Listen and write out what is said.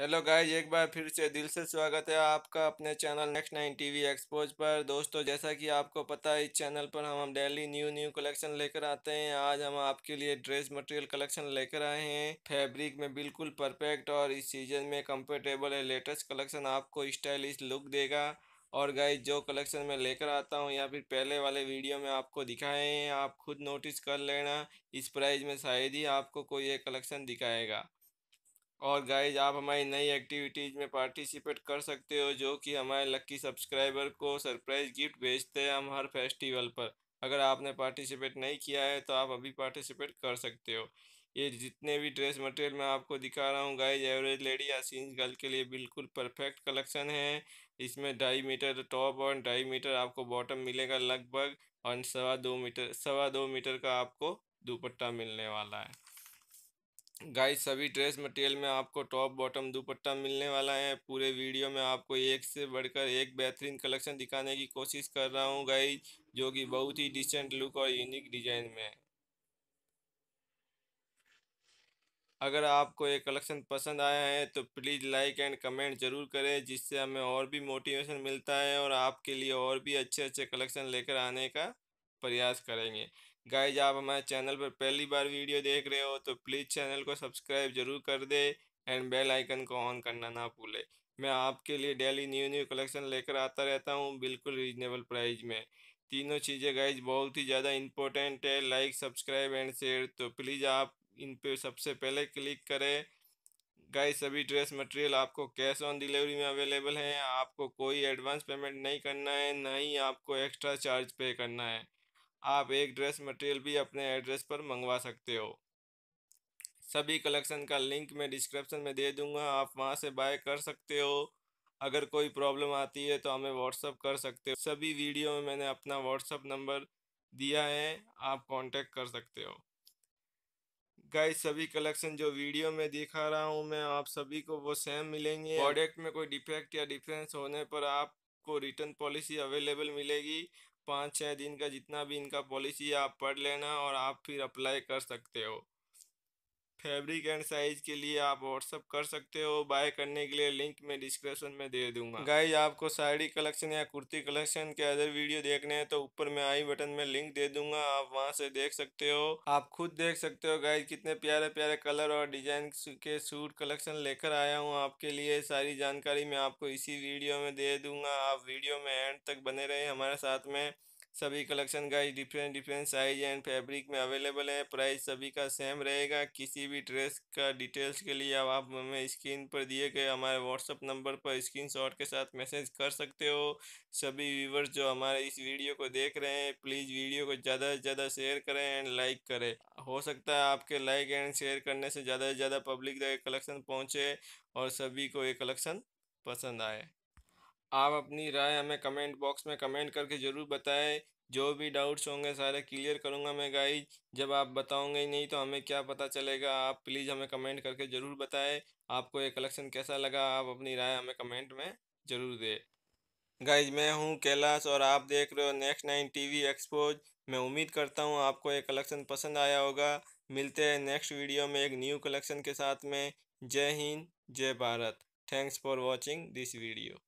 hello guys एक बार फिर से दिल से स्वागत है आपका अपने channel next nine TV expose पर दोस्तों जैसा कि आपको पता है इस चैनल पर हम डेली न्यू न्यू कलेक्शन लेकर आते हैं आज हम आपके लिए ड्रेस मटेरियल कलेक्शन लेकर आए हैं फैब्रिक में बिल्कुल परफेक्ट और इस सीजन में कंफर्टेबल है लेटेस्ट कलेक्शन आपको स्टाइलिश लुक देगा और गाइज जो कलेक्शन में लेकर आता हूँ या फिर पहले वाले वीडियो में आपको दिखाए हैं आप खुद नोटिस कर लेना इस प्राइस में शायद ही आपको कोई एक कलेक्शन दिखाएगा और गाइज आप हमारी नई एक्टिविटीज़ में पार्टिसिपेट कर सकते हो जो कि हमारे लक्की सब्सक्राइबर को सरप्राइज़ गिफ्ट भेजते हैं हम हर फेस्टिवल पर अगर आपने पार्टिसिपेट नहीं किया है तो आप अभी पार्टिसिपेट कर सकते हो ये जितने भी ड्रेस मटेरियल मैं आपको दिखा रहा हूँ गाइज एवरेज लेडी या सीन्स गर्ल के लिए बिल्कुल परफेक्ट कलेक्शन है इसमें ढाई मीटर टॉप और ढाई मीटर आपको बॉटम मिलेगा लगभग और सवा दो मीटर सवा दो मीटर का आपको दुपट्टा मिलने वाला है गाइस सभी ड्रेस मटेरियल में आपको टॉप बॉटम दुपट्टा मिलने वाला है पूरे वीडियो में आपको एक से बढ़कर एक बेहतरीन कलेक्शन दिखाने की कोशिश कर रहा हूँ गाइस जो कि बहुत ही डिसेंट लुक और यूनिक डिजाइन में है अगर आपको ये कलेक्शन पसंद आया है तो प्लीज़ लाइक एंड कमेंट ज़रूर करें जिससे हमें और भी मोटिवेशन मिलता है और आपके लिए और भी अच्छे अच्छे कलेक्शन लेकर आने का प्रयास करेंगे गाइज आप हमारे चैनल पर पहली बार वीडियो देख रहे हो तो प्लीज़ चैनल को सब्सक्राइब जरूर कर दे एंड बेल आइकन को ऑन करना ना भूले मैं आपके लिए डेली न्यू न्यू कलेक्शन लेकर आता रहता हूँ बिल्कुल रीजनेबल प्राइस में तीनों चीज़ें गाइज बहुत ही ज़्यादा इंपॉर्टेंट है लाइक सब्सक्राइब एंड शेयर तो प्लीज़ आप इन पर सबसे पहले क्लिक करें गाइज सभी ड्रेस मटेरियल आपको कैश ऑन डिलीवरी में अवेलेबल है आपको कोई एडवांस पेमेंट नहीं करना है ना ही आपको एक्स्ट्रा चार्ज पे करना है आप एक ड्रेस मटेरियल भी अपने एड्रेस पर मंगवा सकते हो सभी कलेक्शन का लिंक मैं डिस्क्रिप्शन में दे दूंगा आप वहां से बाय कर सकते हो अगर कोई प्रॉब्लम आती है तो हमें व्हाट्सअप कर सकते हो सभी वीडियो में मैंने अपना व्हाट्सअप नंबर दिया है आप कांटेक्ट कर सकते हो गाइस सभी कलेक्शन जो वीडियो में दिखा रहा हूँ मैं आप सभी को वो सेम मिलेंगे प्रोडक्ट में कोई डिफेक्ट या डिफरेंस होने पर आपको रिटर्न पॉलिसी अवेलेबल मिलेगी पाँच छः दिन का जितना भी इनका पॉलिसी है आप पढ़ लेना और आप फिर अप्लाई कर सकते हो फैब्रिक एंड साइज के लिए आप व्हाट्सअप कर सकते हो बाय करने के लिए लिंक मैं डिस्क्रिप्शन में दे दूंगा गाइज आपको साड़ी कलेक्शन या कुर्ती कलेक्शन के अदर वीडियो देखने हैं तो ऊपर में आई बटन में लिंक दे दूंगा आप वहाँ से देख सकते हो आप खुद देख सकते हो गाइज कितने प्यारे प्यारे कलर और डिजाइन के सूट कलेक्शन लेकर आया हूँ आपके लिए सारी जानकारी मैं आपको इसी वीडियो में दे दूंगा आप वीडियो में एंड तक बने रहे हमारे साथ में सभी collection guys different different size and fabric में अवेलेबल है प्राइस सभी का सेम रहेगा किसी भी ड्रेस का डिटेल्स के लिए अब आप हमें स्क्रीन पर दिए गए हमारे व्हाट्सअप नंबर पर स्क्रीनशॉट के साथ मैसेज कर सकते हो सभी व्यूवर्स जो हमारे इस वीडियो को देख रहे हैं प्लीज़ वीडियो को ज़्यादा से ज़्यादा शेयर करें एंड लाइक करें हो सकता है आपके लाइक एंड शेयर करने से ज़्यादा से ज़्यादा पब्लिक तक कलेक्शन पहुँचे और सभी को ये कलेक्शन पसंद आए आप अपनी राय हमें कमेंट बॉक्स में कमेंट करके ज़रूर बताएं जो भी डाउट्स होंगे सारे क्लियर करूंगा मैं गाइज जब आप बताओगे ही नहीं तो हमें क्या पता चलेगा आप प्लीज़ हमें कमेंट करके ज़रूर बताएं आपको ये कलेक्शन कैसा लगा आप अपनी राय हमें कमेंट में ज़रूर दें गाइज मैं हूँ कैलाश और आप देख रहे हो नेक्स्ट नाइन टी एक्सपोज मैं उम्मीद करता हूँ आपको ये कलेक्शन पसंद आया होगा मिलते हैं नेक्स्ट वीडियो में एक न्यू कलेक्शन के साथ में जय हिंद जय Bharat thanks for watching this video